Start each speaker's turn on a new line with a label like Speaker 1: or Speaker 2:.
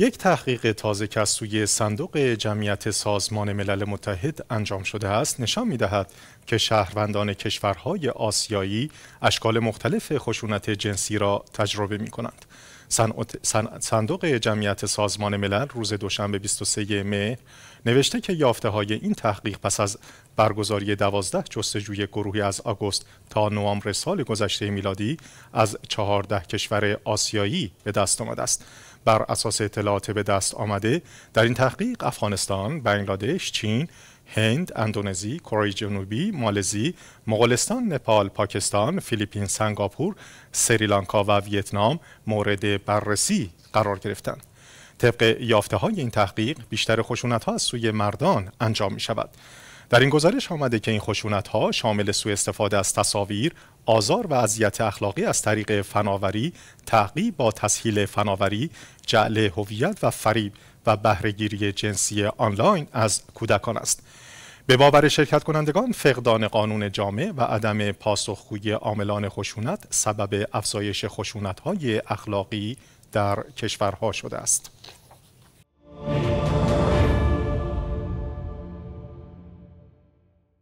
Speaker 1: یک تحقیق تازه که از سوی صندوق جمعیت سازمان ملل متحد انجام شده است نشان می دهد که شهروندان کشورهای آسیایی اشکال مختلف خشونت جنسی را تجربه می کنند. صندوق جمعیت سازمان ملل روز دوشنبه 23 مه نوشته که یافته های این تحقیق پس از برگزاری دوازده جستجوی گروهی از آگوست تا نوامبر سال گذشته میلادی از چهارده کشور آسیایی به دست آمده است بر اساس اطلاعات به دست آمده در این تحقیق افغانستان، بنگلادش، چین، هند، اندونزی، کره جنوبی، مالزی، مغولستان، نپال، پاکستان، فیلیپین، سنگاپور، سریلانکا و ویتنام مورد بررسی قرار گرفتند. طبق یافته های این تحقیق بیشتر خشونت ها از سوی مردان انجام می شود. در این گزارش آمده که این خشونت ها شامل سوء استفاده از تصاویر، آزار و اذیت اخلاقی از طریق فناوری، تعقیب با تسهیل فناوری، جعل هویت و فریب و بهرهگیری جنسی آنلاین از کودکان است به باور شرکت کنندگان فقدان قانون جامع و عدم پاسخگویی عاملان خشونت سبب افزایش خشونت‌های اخلاقی در کشورها شده است